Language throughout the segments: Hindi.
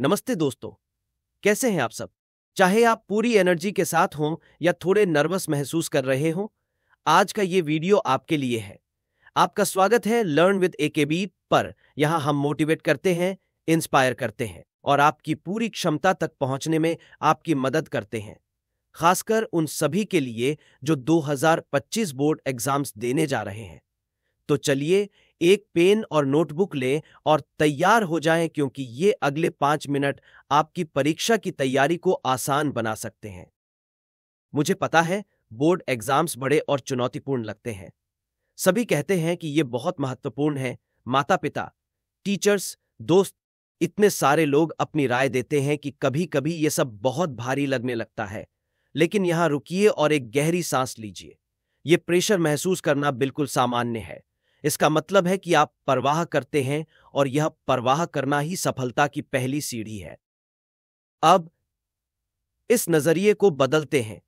नमस्ते दोस्तों कैसे हैं आप सब चाहे आप पूरी एनर्जी के साथ हों या थोड़े नर्वस महसूस कर रहे हों आज का ये वीडियो आपके लिए है आपका स्वागत है लर्न विद एकेबी पर यहाँ हम मोटिवेट करते हैं इंस्पायर करते हैं और आपकी पूरी क्षमता तक पहुंचने में आपकी मदद करते हैं खासकर उन सभी के लिए जो 2025 बोर्ड एग्जाम्स देने जा रहे हैं तो चलिए एक पेन और नोटबुक लें और तैयार हो जाएं क्योंकि ये अगले पांच मिनट आपकी परीक्षा की तैयारी को आसान बना सकते हैं मुझे पता है बोर्ड एग्जाम्स बड़े और चुनौतीपूर्ण लगते हैं सभी कहते हैं कि ये बहुत महत्वपूर्ण है माता पिता टीचर्स दोस्त इतने सारे लोग अपनी राय देते हैं कि कभी कभी ये सब बहुत भारी लगने लगता है लेकिन यहां रुकिए और एक गहरी सांस लीजिए ये प्रेशर महसूस करना बिल्कुल सामान्य है इसका मतलब है कि आप परवाह करते हैं और यह परवाह करना ही सफलता की पहली सीढ़ी है अब इस नजरिए को बदलते हैं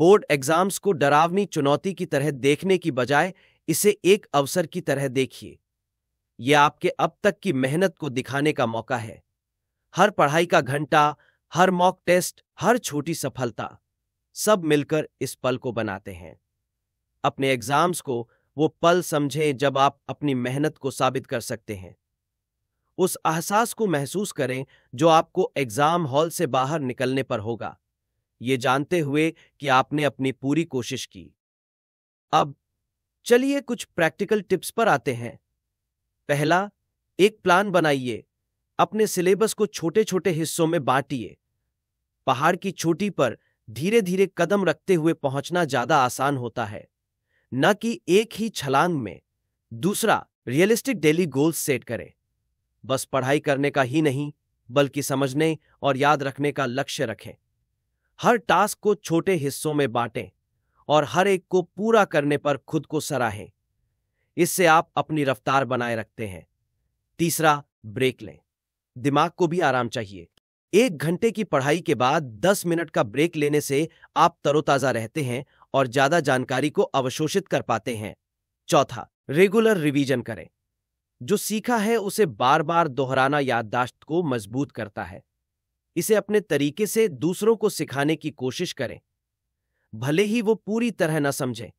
बोर्ड एग्जाम्स को डरावनी चुनौती की तरह देखने की बजाय इसे एक अवसर की तरह देखिए यह आपके अब तक की मेहनत को दिखाने का मौका है हर पढ़ाई का घंटा हर मॉक टेस्ट हर छोटी सफलता सब मिलकर इस पल को बनाते हैं अपने एग्जाम्स को वो पल समझे जब आप अपनी मेहनत को साबित कर सकते हैं उस एहसास को महसूस करें जो आपको एग्जाम हॉल से बाहर निकलने पर होगा ये जानते हुए कि आपने अपनी पूरी कोशिश की अब चलिए कुछ प्रैक्टिकल टिप्स पर आते हैं पहला एक प्लान बनाइए अपने सिलेबस को छोटे छोटे हिस्सों में बांटिए पहाड़ की चोटी पर धीरे धीरे कदम रखते हुए पहुंचना ज्यादा आसान होता है न कि एक ही छलांग में दूसरा रियलिस्टिक डेली गोल्स सेट करें बस पढ़ाई करने का ही नहीं बल्कि समझने और याद रखने का लक्ष्य रखें हर टास्क को छोटे हिस्सों में बांटें और हर एक को पूरा करने पर खुद को सराहें इससे आप अपनी रफ्तार बनाए रखते हैं तीसरा ब्रेक लें दिमाग को भी आराम चाहिए एक घंटे की पढ़ाई के बाद दस मिनट का ब्रेक लेने से आप तरोताजा रहते हैं और ज्यादा जानकारी को अवशोषित कर पाते हैं चौथा रेगुलर रिवीजन करें जो सीखा है उसे बार बार दोहराना याददाश्त को मजबूत करता है इसे अपने तरीके से दूसरों को सिखाने की कोशिश करें भले ही वो पूरी तरह न समझें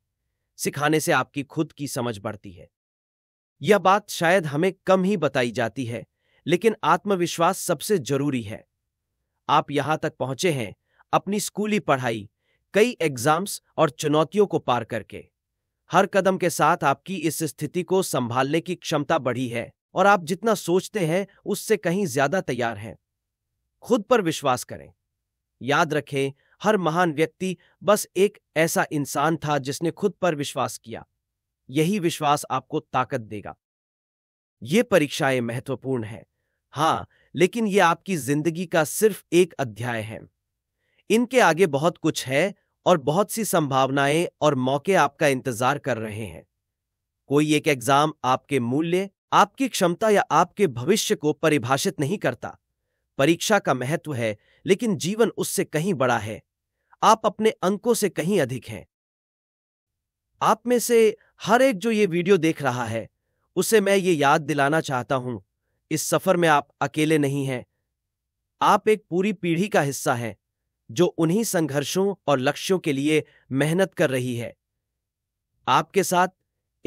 सिखाने से आपकी खुद की समझ बढ़ती है यह बात शायद हमें कम ही बताई जाती है लेकिन आत्मविश्वास सबसे जरूरी है आप यहां तक पहुंचे हैं अपनी स्कूली पढ़ाई कई एग्जाम्स और चुनौतियों को पार करके हर कदम के साथ आपकी इस स्थिति को संभालने की क्षमता बढ़ी है और आप जितना सोचते हैं उससे कहीं ज्यादा तैयार हैं खुद पर विश्वास करें याद रखें हर महान व्यक्ति बस एक ऐसा इंसान था जिसने खुद पर विश्वास किया यही विश्वास आपको ताकत देगा ये परीक्षाएं महत्वपूर्ण हैं हाँ लेकिन ये आपकी जिंदगी का सिर्फ एक अध्याय है इनके आगे बहुत कुछ है और बहुत सी संभावनाएं और मौके आपका इंतजार कर रहे हैं कोई एक एग्जाम आपके मूल्य आपकी क्षमता या आपके भविष्य को परिभाषित नहीं करता परीक्षा का महत्व है लेकिन जीवन उससे कहीं बड़ा है आप अपने अंकों से कहीं अधिक हैं आप में से हर एक जो ये वीडियो देख रहा है उसे मैं ये याद दिलाना चाहता हूं इस सफर में आप अकेले नहीं हैं आप एक पूरी पीढ़ी का हिस्सा हैं जो उन्हीं संघर्षों और लक्ष्यों के लिए मेहनत कर रही है आपके साथ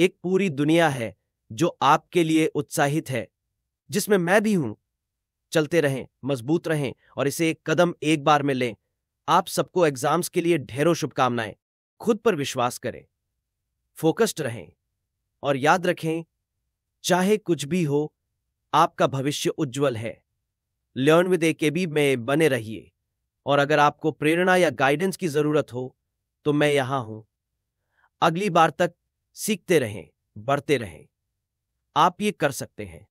एक पूरी दुनिया है जो आपके लिए उत्साहित है जिसमें मैं भी हूं चलते रहें मजबूत रहें और इसे एक कदम एक बार में लें आप सबको एग्जाम्स के लिए ढेरों शुभकामनाएं खुद पर विश्वास करें फोकस्ड रहें और याद रखें चाहे कुछ भी हो आपका भविष्य उज्जवल है लर्न विद ए में बने रहिए और अगर आपको प्रेरणा या गाइडेंस की जरूरत हो तो मैं यहां हूं अगली बार तक सीखते रहें बढ़ते रहें आप ये कर सकते हैं